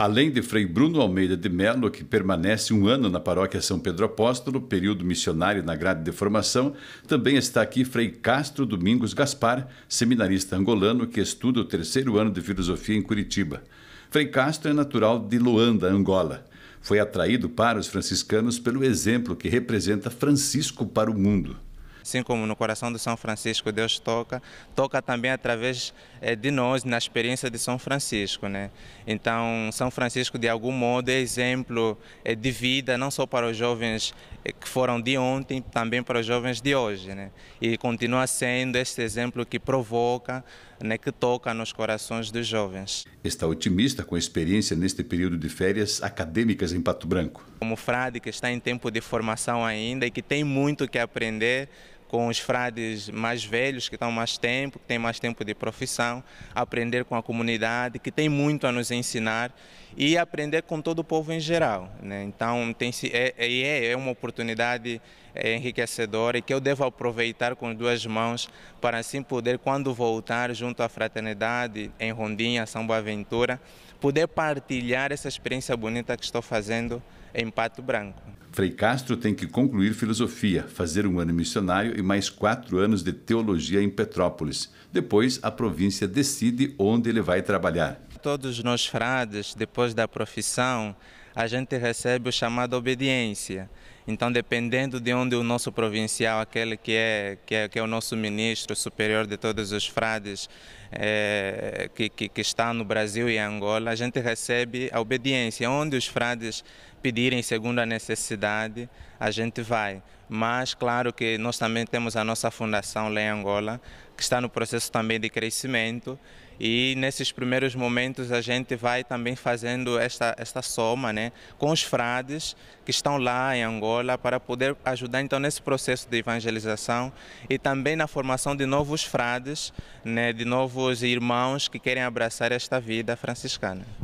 além de Frei Bruno Almeida de Melo, que permanece um ano na paróquia São Pedro Apóstolo, período missionário na grade de formação, também está aqui Frei Castro Domingos Gaspar, seminarista angolano que estuda o terceiro ano de filosofia em Curitiba. Frei Castro é natural de Luanda, Angola. Foi atraído para os franciscanos pelo exemplo que representa Francisco para o mundo. Assim como no coração de São Francisco Deus toca, toca também através eh, de nós, na experiência de São Francisco. Né? Então, São Francisco, de algum modo, é exemplo eh, de vida, não só para os jovens eh, que foram de ontem, também para os jovens de hoje. Né? E continua sendo este exemplo que provoca, né, que toca nos corações dos jovens. Está otimista com a experiência neste período de férias acadêmicas em Pato Branco? Como frade que está em tempo de formação ainda e que tem muito que aprender, com os frades mais velhos, que estão mais tempo, que têm mais tempo de profissão, aprender com a comunidade, que tem muito a nos ensinar e aprender com todo o povo em geral. Né? Então, tem, é é, é, é uma oportunidade é, enriquecedora e que eu devo aproveitar com duas mãos para assim poder, quando voltar junto à fraternidade em Rondinha, São Boaventura, poder partilhar essa experiência bonita que estou fazendo em Pato Branco. Frei Castro tem que concluir filosofia, fazer um ano missionário e mais quatro anos de teologia em Petrópolis. Depois, a província decide onde ele vai trabalhar. Todos nós frades, depois da profissão, a gente recebe o chamado obediência. Então, dependendo de onde o nosso provincial, aquele que é, que é, que é o nosso ministro superior de todos os frades, é, que, que, que, está no Brasil e Angola, a gente recebe a obediência. Onde os frades pedirem segundo a necessidade, a gente vai. Mas, claro que nós também temos a nossa fundação lá em Angola, que está no processo também de crescimento. E nesses primeiros momentos a gente vai também fazendo esta, esta soma, né? com os frades que estão lá em Angola para poder ajudar então nesse processo de evangelização e também na formação de novos frades, né, de novos irmãos que querem abraçar esta vida franciscana.